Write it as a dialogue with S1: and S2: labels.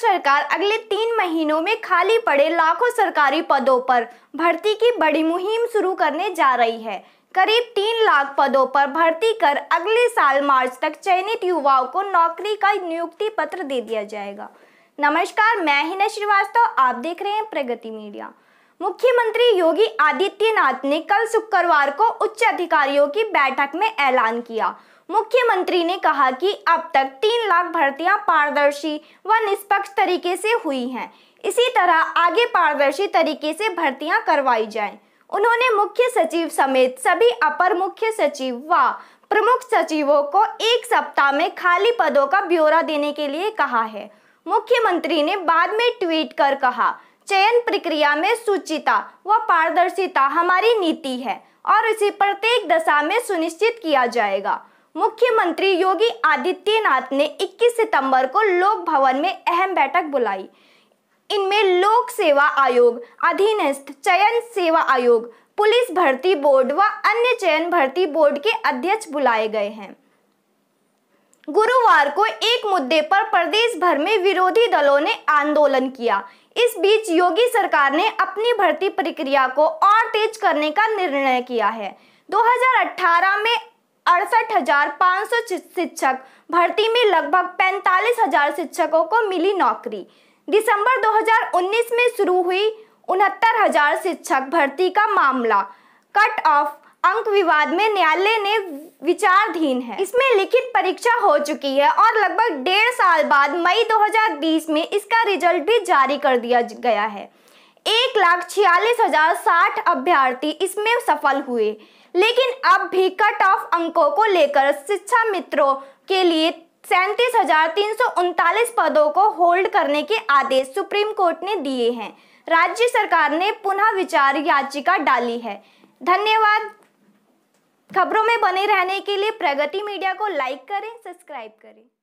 S1: सरकार अगले तीन महीनों में खाली पड़े लाखों सरकारी पदों पर भर्ती की बड़ी मुहिम शुरू करने जा रही है करीब तीन लाख पदों पर भर्ती कर अगले साल मार्च तक चयनित युवाओं को नौकरी का नियुक्ति पत्र दे दिया जाएगा नमस्कार मैं हिना श्रीवास्तव आप देख रहे हैं प्रगति मीडिया मुख्यमंत्री योगी आदित्यनाथ ने कल शुक्रवार को उच्च अधिकारियों की बैठक में ऐलान किया मुख्यमंत्री ने कहा कि अब तक तीन लाख भर्तियां पारदर्शी व निष्पक्ष तरीके से हुई हैं इसी तरह आगे पारदर्शी तरीके से भर्तियां करवाई जाएं। उन्होंने मुख्य सचिव समेत सभी अपर मुख्य सचिव व प्रमुख सचिवों को एक सप्ताह में खाली पदों का ब्यौरा देने के लिए कहा है मुख्यमंत्री ने बाद में ट्वीट कर कहा चयन प्रक्रिया में सुचिता व पारदर्शिता हमारी नीति है और इसे प्रत्येक दशा में सुनिश्चित किया जाएगा मुख्यमंत्री योगी आदित्यनाथ ने 21 सितंबर को लोक भवन में अहम बैठक बुलाई इनमें लोक सेवा आयोग अधीनस्थ चयन सेवा आयोग पुलिस भर्ती बोर्ड व अन्य चयन भर्ती बोर्ड के अध्यक्ष बुलाए गए हैं गुरुवार को एक मुद्दे पर प्रदेश भर में विरोधी दलों ने आंदोलन किया इस बीच योगी सरकार ने अपनी भर्ती प्रक्रिया को और तेज करने का निर्णय किया है 2018 में अड़सठ हजार पाँच सौ शिक्षक भर्ती में लगभग पैंतालीस हजार शिक्षकों को मिली नौकरी दिसंबर 2019 में शुरू हुई उनहत्तर हजार शिक्षक भर्ती का मामला कट ऑफ अंक विवाद में न्यायालय ने विचारधीन है इसमें लिखित परीक्षा हो चुकी है और लगभग डेढ़ साल बाद मई 2020 में इसका रिजल्ट भी जारी कर दिया गया है एक लाख छियालीस हजार साठ अभ्यर्थी इसमें सफल हुए लेकिन अब भी कट ऑफ अंकों को लेकर शिक्षा मित्रों के लिए सैंतीस हजार तीन सौ उनतालीस पदों को होल्ड करने के आदेश सुप्रीम कोर्ट ने दिए हैं राज्य सरकार ने पुनः विचार याचिका डाली है धन्यवाद खबरों में बने रहने के लिए प्रगति मीडिया को लाइक करें सब्सक्राइब करें